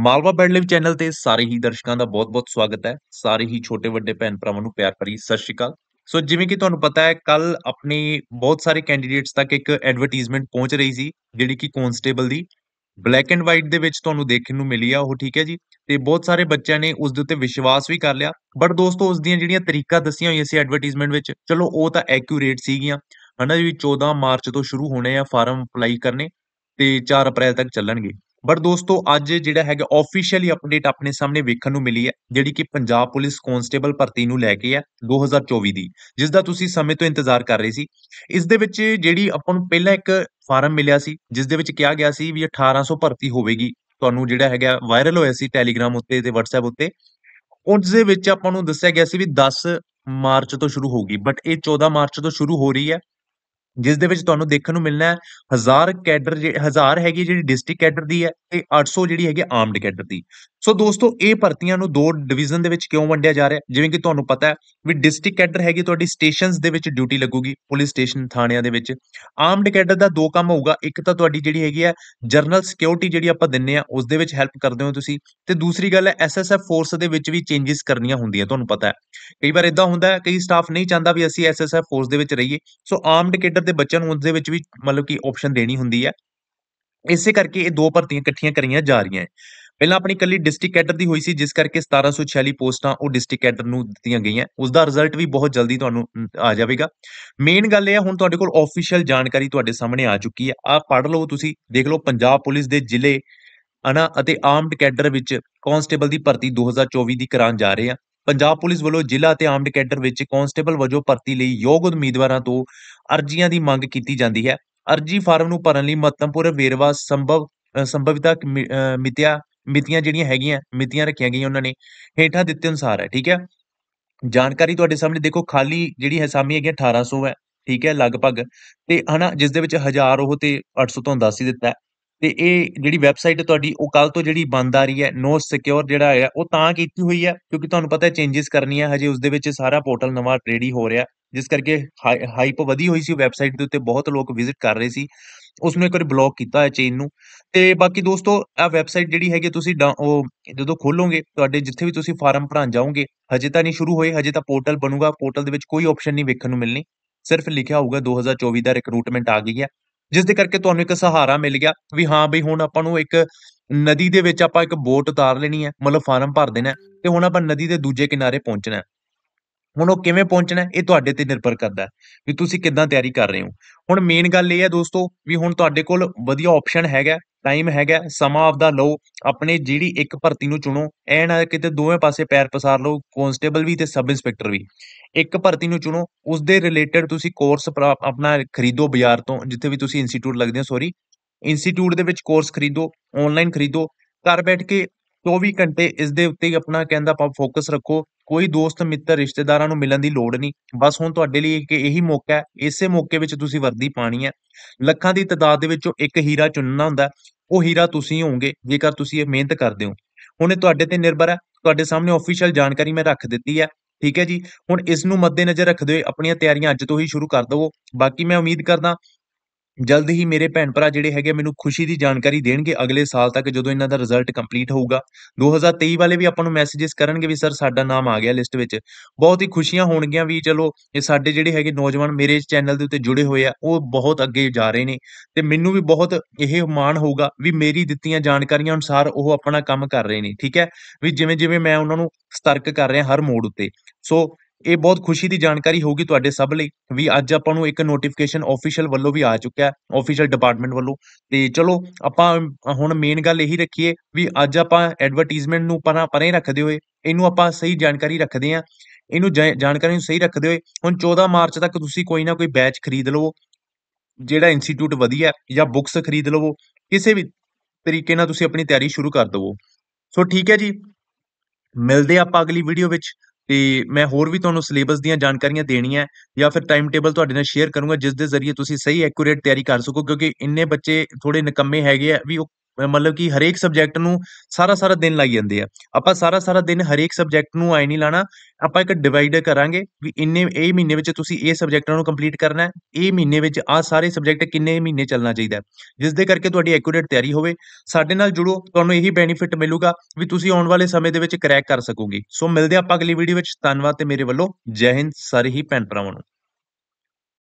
Malwa bed ਲਿਵ channel ਤੇ ਸਾਰੇ ਹੀ ਦਰਸ਼ਕਾਂ ਦਾ ਬਹੁਤ-ਬਹੁਤ ਸਵਾਗਤ ਹੈ ਸਾਰੇ ਹੀ ਛੋਟੇ ਵੱਡੇ ਭੈਣ ਭਰਾਵਾਂ ਨੂੰ ਪਿਆਰ ਭਰੀ ਸਤਿ ਸ਼੍ਰੀ ਅਕਾਲ ਸੋ ਜਿਵੇਂ ਕਿ ਤੁਹਾਨੂੰ ਪਤਾ ਹੈ ਕੱਲ ਆਪਣੀ ਬਹੁਤ ਸਾਰੇ ਕੈਂਡੀਡੇਟਸ ਤੱਕ ਇੱਕ ਐਡਵਰਟਾਈਜ਼ਮੈਂਟ ਪਹੁੰਚ ਰਹੀ ਸੀ ਜਿਹੜੀ ਕਿ ਕਨਸਟੇਬਲ ਦੀ ਬਲੈਕ ਐਂਡ ਵਾਈਟ ਦੇ ਵਿੱਚ ਤੁਹਾਨੂੰ ਦੇਖਣ ਨੂੰ ਮਿਲੀ ਆ ਉਹ ਠੀਕ ਹੈ ਜੀ ਤੇ ਬਹੁਤ ਸਾਰੇ ਬੱਚਿਆਂ ਨੇ ਉਸ ਦੇ ਉੱਤੇ ਵਿਸ਼ਵਾਸ ਵੀ ਕਰ ਲਿਆ ਬਟ ਦੋਸਤੋ ਉਸ ਦੀਆਂ ਜਿਹੜੀਆਂ ਤਰੀਕਾ ਦੱਸੀਆਂ ਹੋਈਆਂ ਸੀ ਐਡਵਰਟਾਈਜ਼ਮੈਂਟ ਵਿੱਚ ਚਲੋ ਉਹ ਤਾਂ ਐਕਿਊਰੇਟ ਸੀਗੀਆਂ ਹਨਾ ਜੀ 14 ਮਾਰਚ ਤੋਂ ਸ਼ੁਰੂ ਹੋਣੇ ਆ ਫਾਰਮ ਅਪਲਾਈ ਕਰਨੇ ਤੇ 4 ਅਪ੍ਰੈਲ ਤੱਕ ਚੱਲਣਗੇ ਬਟ ਦੋਸਤੋ ਅੱਜ ਜਿਹੜਾ ਹੈਗਾ ਆਫੀਸ਼ੀਅਲੀ ਅਪਡੇਟ ਆਪਣੇ ਸਾਹਮਣੇ ਵੇਖਣ ਨੂੰ ਮਿਲੀ ਹੈ ਜਿਹੜੀ ਕਿ ਪੰਜਾਬ ਪੁਲਿਸ ਕਨਸਟੇਬਲ ਭਰਤੀ ਨੂੰ ਲੈ ਕੇ ਹੈ 2024 ਦੀ ਜਿਸ ਦਾ ਤੁਸੀਂ ਸਮੇਂ ਤੋਂ ਇੰਤਜ਼ਾਰ ਕਰ ਰਹੇ ਸੀ ਇਸ ਦੇ ਵਿੱਚ ਜਿਹੜੀ ਆਪਾਂ ਨੂੰ ਪਹਿਲਾਂ ਇੱਕ ਫਾਰਮ ਮਿਲਿਆ ਸੀ ਜਿਸ ਦੇ ਵਿੱਚ ਕਿਹਾ ਗਿਆ ਸੀ ਵੀ 1800 ਭਰਤੀ ਹੋਵੇਗੀ ਤੁਹਾਨੂੰ ਜਿਹੜਾ ਹੈਗਾ ਵਾਇਰਲ ਹੋਇਆ ਸੀ ਟੈਲੀਗ੍ਰਾਮ ਉੱਤੇ ਤੇ WhatsApp ਉੱਤੇ ਉਸ ਦੇ ਵਿੱਚ ਆਪਾਂ ਨੂੰ ਦੱਸਿਆ ਗਿਆ ਸੀ ਵੀ 10 ਮਾਰਚ ਤੋਂ ਸ਼ੁਰੂ ਹੋਗੀ ਬਟ ਇਹ 14 ਮਾਰਚ ਤੋਂ ਸ਼ੁਰੂ ਹੋ ਰਹੀ ਹੈ ਜਿਸ ਦੇ ਵਿੱਚ ਤੁਹਾਨੂੰ ਦੇਖਣ ਨੂੰ ਮਿਲਣਾ ਹੈ 1000 ਕੈਡਰ 1000 ਹੈਗੀ ਜਿਹੜੀ ਡਿਸਟ੍ਰਿਕਟ ਕੈਡਰ ਦੀ ਹੈ ਤੇ 800 ਜਿਹੜੀ ਹੈਗੀ ਆਰਮਡ ਕੈਡਰ ਦੀ ਸੋ ਦੋਸਤੋ ਇਹ ਭਰਤੀਆਂ ਨੂੰ ਦੋ ਡਿਵੀਜ਼ਨ ਦੇ ਵਿੱਚ ਕਿਉਂ ਵੰਡਿਆ ਜਾ ਰਿਹਾ ਜਿਵੇਂ ਕਿ ਤੁਹਾਨੂੰ ਪਤਾ ਹੈ ਵੀ ਡਿਸਟ੍ਰਿਕਟ ਕੈਡਰ ਹੈਗੀ ਤੁਹਾਡੀ ਸਟੇਸ਼ਨਸ ਦੇ ਵਿੱਚ ਡਿਊਟੀ ਲੱਗੂਗੀ ਪੁਲਿਸ ਸਟੇਸ਼ਨ ਥਾਣਿਆਂ ਦੇ ਵਿੱਚ ਆਰਮਡ ਕੈਡਰ ਦਾ ਦੋ ਕੰਮ ਹੋਊਗਾ ਇੱਕ ਤਾਂ ਤੁਹਾਡੀ ਜਿਹੜੀ ਹੈਗੀ ਹੈ ਜਰਨਲ ਸਿਕਿਉਰਿਟੀ ਜਿਹੜੀ ਆਪਾਂ ਦਿੰਨੇ ਆ ਉਸ ਦੇ ਵਿੱਚ ਹੈਲਪ ਕਰਦੇ ਹੋ ਤੁਸੀਂ ਤੇ ਦੂਸਰੀ ਗੱਲ ਹੈ ਐਸਐਸਐਫ ਫੋਰਸ ਦੇ ਵਿੱਚ ਵੀ ਚੇਂਜਸ ਕਰਨੀਆਂ ਹੁੰਦੀਆਂ ਤੁਹਾਨੂੰ ਪਤਾ ਹੈ ਕਈ ਵਾਰ ਇਦਾਂ ਹੁੰਦਾ ਹੈ ਕਈ ਸਟਾਫ ਨਹੀਂ ਚਾਹੁੰਦਾ ਵੀ ਅਸੀਂ ਐਸਐਸਐਫ ਫੋਰਸ ਦੇ ਵਿੱਚ ਰਹੀਏ ਸੋ ਆਰਮਡ ਕੈਡਰ ਸੈਕਟਰ ਦੇ ਬੱਚਿਆਂ ਨੂੰ ਉਸ ਦੇ ਵਿੱਚ ਵੀ ਮਤਲਬ ਕਿ ਆਪਸ਼ਨ ਦੇਣੀ ਹੁੰਦੀ ਹੈ ਇਸੇ ਕਰਕੇ ਇਹ ਦੋ ਭਰਤੀਆਂ ਇਕੱਠੀਆਂ ਕਰੀਆਂ ਜਾ ਰਹੀਆਂ ਹੈ ਪਹਿਲਾਂ ਆਪਣੀ ਕੱਲੀ ਡਿਸਟ੍ਰਿਕਟ ਕੈਡਰ ਦੀ ਹੋਈ ਸੀ ਜਿਸ ਕਰਕੇ 1746 ਪੋਸਟਾਂ ਉਹ ਡਿਸਟ੍ਰਿਕਟ ਕੈਡਰ ਨੂੰ ਦਿੱਤੀਆਂ ਗਈਆਂ ਉਸ ਦਾ ਰਿਜ਼ਲਟ ਵੀ ਬਹੁਤ ਜਲਦੀ ਤੁਹਾਨੂੰ ਆ ਜਾਵੇਗਾ ਮੇਨ ਗੱਲ ਇਹ ਹੈ ਹੁਣ ਤੁਹਾਡੇ ਕੋਲ ਆਫੀਸ਼ੀਅਲ ਜਾਣਕਾਰੀ ਤੁਹਾਡੇ ਸਾਹਮਣੇ ਆ ਚੁੱਕੀ ਹੈ ਆ ਪੜ੍ਹ ਲਓ ਤੁਸੀਂ ਦੇਖ ਲਓ ਪੰਜਾਬ ਪੁਲਿਸ ਦੇ ਜ਼ਿਲ੍ਹੇ ਅਨਾ ਅਤੇ ਆਰਮਡ ਕੈਡਰ ਵਿੱਚ ਕਾਂਸਟੇਬਲ ਦੀ ਭਰਤੀ 2024 ਦੀ ਕਰਾਂ ਜਾ ਰਹੇ ਆ ਪੰਜਾਬ ਪੁਲਿਸ ਵੱਲੋਂ ਜ਼ਿਲ੍ਹਾ ਤੇ ਆਰਮਡ ਕੈਡਰ ਵਿੱਚ ਕਾਂਸਟੇਬਲ ਵਜੋਂ ਭਰਤੀ ਲਈ ਯੋਗ ਉਮੀਦਵਾਰਾਂ ਤੋਂ ਅਰਜ਼ੀਆਂ ਦੀ ਮੰਗ ਕੀਤੀ ਜਾਂਦੀ ਹੈ ਅਰਜੀ ਫਾਰਮ ਨੂੰ ਭਰਨ ਲਈ ਮਹੱਤਵਪੂਰਨ ਵੇਰਵਾ ਸੰਭਵ ਸੰਭਵਿਤਾ ਮਿਤਿਆ ਮਿਤੀਆਂ ਜਿਹੜੀਆਂ ਹੈਗੀਆਂ ਮਿਤੀਆਂ ਰੱਖੀਆਂ ਗਈਆਂ ਉਹਨਾਂ ਨੇ ਹੇਠਾਂ ਦਿੱਤੇ ਅਨੁਸਾਰ ਹੈ ਠੀਕ ਹੈ ਜਾਣਕਾਰੀ ਤੁਹਾਡੇ ਸਾਹਮਣੇ ਦੇਖੋ ਖਾਲੀ ਜਿਹੜੀ ਹਸਾਮੀ ਹੈਗੀ 1800 ਹੈ ਠੀਕ ਹੈ ਲਗਭਗ ਤੇ ਹਨਾ ਜਿਸ ਦੇ ਵਿੱਚ 1000 ਉਹ ਤੇ 800 ਤੋਂ 10 ਹੀ ਦਿੱਤਾ ਤੇ ਇਹ ਜਿਹੜੀ ਵੈਬਸਾਈਟ ਤੁਹਾਡੀ ਉਹ ਕੱਲ ਤੋਂ ਜਿਹੜੀ ਬੰਦ ਆ ਰਹੀ ਹੈ ਨੋ ਸਿਕਿਉਰ ਜਿਹੜਾ ਹੈ ਉਹ ਤਾਂ ਕੀਤੀ ਹੋਈ ਹੈ ਕਿਉਂਕਿ ਤੁਹਾਨੂੰ ਪਤਾ ਹੈ ਚੇਂजेस ਕਰਨੀਆਂ ਹਜੇ ਉਸ ਦੇ ਵਿੱਚ ਸਾਰਾ ਪੋਰਟਲ ਨਵਾਂ ਰੈਡੀ ਹੋ ਰਿਹਾ ਜਿਸ ਕਰਕੇ ਹਾਈਪ ਵਧੀ ਹੋਈ ਸੀ ਵੈਬਸਾਈਟ ਦੇ ਉੱਤੇ ਬਹੁਤ ਲੋਕ ਵਿਜ਼ਿਟ ਕਰ ਰਹੇ ਸੀ ਉਸ ਨੂੰ ਇੱਕ ਵਾਰ ਬਲੌਕ ਕੀਤਾ ਹੈ ਚੇਨ ਨੂੰ ਤੇ ਬਾਕੀ ਦੋਸਤੋ ਆ ਵੈਬਸਾਈਟ ਜਿਹੜੀ ਹੈਗੀ ਤੁਸੀਂ ਉਹ ਜਦੋਂ ਖੋਲੋਗੇ ਤੁਹਾਡੇ ਜਿੱਥੇ ਵੀ ਤੁਸੀਂ ਫਾਰਮ ਭਰਾਂ ਜਾਓਗੇ ਹਜੇ ਤਾਂ ਨਹੀਂ ਸ਼ੁਰੂ ਹੋਏ ਹਜੇ ਤਾਂ ਪੋਰਟਲ ਬਣੂਗਾ ਪੋਰਟਲ ਦੇ ਵਿੱਚ ਕੋਈ ਆਪਸ਼ਨ ਨਹੀਂ ਵੇਖਣ ਨੂੰ ਮਿਲਣੀ ਸਿਰਫ ਲਿਖਿਆ ਹੋਊਗਾ 2024 ਦਾ ਰਿਕਰੂਟਮੈਂਟ ਆ ਗਈ ਹੈ ਜਿਸ ਦੇ ਕਰਕੇ ਤੁਹਾਨੂੰ ਇੱਕ ਸਹਾਰਾ ਮਿਲ ਗਿਆ ਵੀ ਹਾਂ ਬਈ ਹੁਣ ਆਪਾਂ ਨੂੰ ਇੱਕ ਨਦੀ ਦੇ ਵਿੱਚ ਆਪਾਂ ਇੱਕ ਬੋਟ ਉਤਾਰ ਲੈਣੀ ਹੈ ਮਤਲਬ ਫਾਰਮ ਭਰ ਦੇਣਾ ਤੇ ਹੁਣ ਆਪਾਂ ਨਦੀ ਦੇ ਦੂਜੇ ਕਿਨਾਰੇ ਪਹੁੰਚਣਾ ਹੈ ਹੁਣ ਉਹ ਕਿਵੇਂ ਪਹੁੰਚਣਾ ਇਹ ਤੁਹਾਡੇ ਤੇ ਨਿਰਭਰ ਕਰਦਾ ਵੀ ਤੁਸੀਂ ਕਿੱਦਾਂ ਤਿਆਰੀ ਕਰ ਰਹੇ ਹੋ ਹੁਣ ਮੇਨ ਗੱਲ ਇਹ ਹੈ ਦੋਸਤੋ ਵੀ ਹੁਣ ਤੁਹਾਡੇ ਕੋਲ ਵਧੀਆ ਆਪਸ਼ਨ ਹੈਗਾ ਟਾਈਮ ਹੈਗਾ ਸਮਾਂ ਆਪਦਾ ਲਓ ਆਪਣੇ ਜਿਹੜੀ ਇੱਕ ਭਰਤੀ ਨੂੰ ਚੁਣੋ ਐਨ ਕਿਤੇ ਦੋਵੇਂ ਪਾਸੇ ਪੈਰ ਪਸਾਰ ਲਓ ਕਨਸਟੇਬਲ ਵੀ ਤੇ ਸਬ ਇੰਸਪੈਕਟਰ ਵੀ ਇੱਕ ਭਰਤੀ ਨੂੰ ਚੁਣੋ ਉਸ ਦੇ ਰਿਲੇਟਡ ਤੁਸੀਂ ਕੋਰਸ ਆਪਣਾ ਖਰੀਦੋ ਬਾਜ਼ਾਰ ਤੋਂ ਜਿੱਥੇ ਵੀ ਤੁਸੀਂ ਇੰਸਟੀਚੂਟ ਲੱਗਦੇ ਹੋ ਸੌਰੀ ਇੰਸਟੀਚੂਟ ਦੇ ਵਿੱਚ ਕੋਰਸ ਖਰੀਦੋ ਆਨਲਾਈਨ ਖਰੀਦੋ ਘਰ ਬੈਠ ਕੇ 24 ਘੰਟੇ ਇਸ ਦੇ ਉੱਤੇ ਆਪਣਾ ਕਹਿੰਦਾ ਆਪਾਂ ਫੋਕਸ ਰੱਖੋ ਕੋਈ ਦੋਸਤ ਮਿੱਤਰ ਰਿਸ਼ਤੇਦਾਰਾਂ ਨੂੰ ਮਿਲਣ ਦੀ ਲੋੜ ਨਹੀਂ ਬਸ ਹੁਣ ਤੁਹਾਡੇ ਲਈ ਇੱਕ ਇਹੀ ਮੌਕਾ ਹੈ ਇਸੇ ਮੌਕੇ ਵਿੱਚ ਤੁਸੀਂ ਵਰਦੀ ਪਾਣੀ ਹੈ ਲੱਖਾਂ ਦੀ ਤਦਾਦ ਦੇ ਵਿੱਚੋਂ ਇੱਕ ਹੀਰਾ ਚੁਣਨਾ ਹੁੰਦਾ ਉਹ ਹੀਰਾ ਤੁਸੀਂ ਹੋਵੋਗੇ ਜੇਕਰ ਤੁਸੀਂ ਇਹ ਮਿਹਨਤ ਕਰਦੇ ਹੋ ਹੁਣ ਇਹ ਤੁਹਾਡੇ ਤੇ ਨਿਰਭਰ ਹੈ ਤੁਹਾਡੇ ਸਾਹਮਣੇ ਅਫੀਸ਼ੀਅਲ ਜਾਣਕਾਰੀ ਮੈਂ ਰੱਖ ਦਿੱਤੀ ਹੈ ਠੀਕ ਹੈ ਜੀ ਹੁਣ ਇਸ ਨੂੰ ਮੱਦੇਨਜ਼ਰ ਰੱਖਦੇ ਹੋਏ ਆਪਣੀਆਂ ਤਿਆਰੀਆਂ ਅੱਜ ਤੋਂ ਹੀ ਸ਼ੁਰੂ ਕਰ ਦਵੋ ਬਾਕੀ ਮੈਂ ਉਮੀਦ ਕਰਦਾ ਜਲਦ ਹੀ ਮੇਰੇ ਭੈਣ ਭਰਾ ਜਿਹੜੇ ਹੈਗੇ ਮੈਨੂੰ ਖੁਸ਼ੀ ਦੀ ਜਾਣਕਾਰੀ ਦੇਣਗੇ ਅਗਲੇ ਸਾਲ ਤੱਕ ਜਦੋਂ ਇਹਨਾਂ ਦਾ ਰਿਜ਼ਲਟ ਕੰਪਲੀਟ ਹੋਊਗਾ 2023 ਵਾਲੇ ਵੀ ਆਪਾਂ ਨੂੰ ਮੈਸੇजेस ਕਰਨਗੇ ਵੀ ਸਰ ਸਾਡਾ ਨਾਮ ਆ ਗਿਆ ਲਿਸਟ ਵਿੱਚ ਬਹੁਤ ਹੀ ਖੁਸ਼ੀਆਂ ਹੋਣਗੀਆਂ ਵੀ ਚਲੋ ਇਹ ਸਾਡੇ ਜਿਹੜੇ ਹੈਗੇ ਨੌਜਵਾਨ ਮੇਰੇ ਚੈਨਲ ਦੇ ਉੱਤੇ ਜੁੜੇ ਹੋਏ ਆ ਉਹ ਬਹੁਤ ਅੱਗੇ ਜਾ ਰਹੇ ਨੇ ਤੇ ਮੈਨੂੰ ਵੀ ਬਹੁਤ ਇਹ ਮਾਣ ਹੋਊਗਾ ਵੀ ਮੇਰੀ ਦਿੱਤੀਆਂ ਜਾਣਕਾਰੀਆਂ ਅਨੁਸਾਰ ਉਹ ਆਪਣਾ ਕੰਮ ਕਰ ਰਹੇ ਨੇ ਠੀਕ ਹੈ ਵੀ ਜਿਵੇਂ ਜਿਵੇਂ ਮੈਂ ਉਹਨਾਂ ਨੂੰ ਸਤਰਕ ਕਰ ਰਿਹਾ ਹਰ ਮੋੜ ਉੱਤੇ ਸੋ ਇਹ ਬਹੁਤ ਖੁਸ਼ੀ ਦੀ ਜਾਣਕਾਰੀ ਹੋਊਗੀ ਤੁਹਾਡੇ ਸਭ ਲਈ ਵੀ ਅੱਜ ਆਪਾਂ ਨੂੰ ਇੱਕ ਨੋਟੀਫਿਕੇਸ਼ਨ ਆਫੀਸ਼ੀਅਲ ਵੱਲੋਂ ਵੀ ਆ ਚੁੱਕਾ ਹੈ ਆਫੀਸ਼ੀਅਲ ਡਿਪਾਰਟਮੈਂਟ ਵੱਲੋਂ ਤੇ ਚਲੋ ਆਪਾਂ ਹੁਣ ਮੇਨ ਗੱਲ ਇਹੀ ਰੱਖੀਏ ਵੀ ਅੱਜ ਆਪਾਂ ਐਡਵਰਟਾਈਜ਼ਮੈਂਟ ਨੂੰ ਪਰਾਂ ਪਰੇ ਰੱਖਦੇ ਹੋਏ ਇਹਨੂੰ ਆਪਾਂ ਸਹੀ ਜਾਣਕਾਰੀ ਰੱਖਦੇ ਆਂ ਇਹਨੂੰ ਜਾਣਕਾਰੀ ਨੂੰ ਸਹੀ ਰੱਖਦੇ ਹੋਏ ਹੁਣ 14 ਮਾਰਚ ਤੱਕ ਤੁਸੀਂ ਕੋਈ ਨਾ ਕੋਈ ਬੈਚ ਖਰੀਦ ਲਵੋ ਜਿਹੜਾ ਇੰਸਟੀਚਿਊਟ ਵਧੀਆ ਜਾਂ ਬੁੱਕਸ ਖਰੀਦ ਲਵੋ ਕਿਸੇ ਵੀ ਤਰੀਕੇ ਨਾਲ ਤੁਸੀਂ ਆਪਣੀ ਤਿਆਰੀ ਸ਼ੁਰੂ ਕਰ ਦਵੋ ਸੋ ਠੀਕ ਹੈ ਜੀ ਮਿਲਦੇ ਆਪਾਂ ਅਗਲੀ ਵੀਡੀਓ ਵਿੱਚ ਤੇ ਮੈਂ ਹੋਰ ਵੀ ਤੁਹਾਨੂੰ ਸਿਲੇਬਸ ਦੀਆਂ ਜਾਣਕਾਰੀਆਂ ਦੇਣੀਆਂ ਜਾਂ ਫਿਰ ਟਾਈਮ ਟੇਬਲ ਤੁਹਾਡੇ ਨਾਲ ਸ਼ੇਅਰ ਕਰੂੰਗਾ ਜਿਸ ਦੇ ਜ਼ਰੀਏ ਤੁਸੀਂ ਸਹੀ ਐਕੂਰੇਟ ਤਿਆਰੀ ਕਰ ਸਕੋ ਕਿਉਂਕਿ ਇੰਨੇ ਬੱਚੇ ਥੋੜੇ ਨਕੰਮੇ ਹੈਗੇ ਆ ਵੀ ਉਹ ਮਤਲਬ ਕਿ ਹਰੇਕ ਸਬਜੈਕਟ ਨੂੰ ਸਾਰਾ ਸਾਰਾ ਦਿਨ ਲਾਈ ਜਾਂਦੇ ਆ ਆਪਾਂ ਸਾਰਾ ਸਾਰਾ ਦਿਨ ਹਰੇਕ ਸਬਜੈਕਟ ਨੂੰ ਆਈ ਨਹੀਂ ਲਾਣਾ ਆਪਾਂ ਇੱਕ ਡਿਵਾਈਡ ਕਰਾਂਗੇ ਵੀ ਇੰਨੇ ਇਹ ਮਹੀਨੇ ਵਿੱਚ ਤੁਸੀਂ ਇਹ ਸਬਜੈਕਟਾਂ ਨੂੰ ਕੰਪਲੀਟ ਕਰਨਾ ਹੈ ਇਹ ਮਹੀਨੇ ਵਿੱਚ ਆ ਸਾਰੇ ਸਬਜੈਕਟ ਕਿੰਨੇ ਮਹੀਨੇ ਚੱਲਣਾ ਚਾਹੀਦਾ ਜਿਸ ਦੇ ਕਰਕੇ ਤੁਹਾਡੀ ਐਕੂਰੇਟ ਤਿਆਰੀ ਹੋਵੇ ਸਾਡੇ ਨਾਲ ਜੁੜੋ ਤੁਹਾਨੂੰ ਇਹੀ ਬੈਨੀਫਿਟ ਮਿਲੂਗਾ ਵੀ ਤੁਸੀਂ ਆਉਣ ਵਾਲੇ ਸਮੇਂ ਦੇ ਵਿੱਚ ਕਰੈਕ ਕਰ ਸਕੋਗੇ ਸੋ ਮਿਲਦੇ ਆਪਾਂ ਅਗਲੀ ਵੀਡੀਓ ਵਿੱਚ ਧੰਨਵਾਦ ਤੇ ਮੇਰੇ ਵੱਲੋਂ ਜੈ ਹਿੰਦ ਸਾਰੇ ਹੀ ਭੈਣ ਭਰਾਵਾਂ ਨੂੰ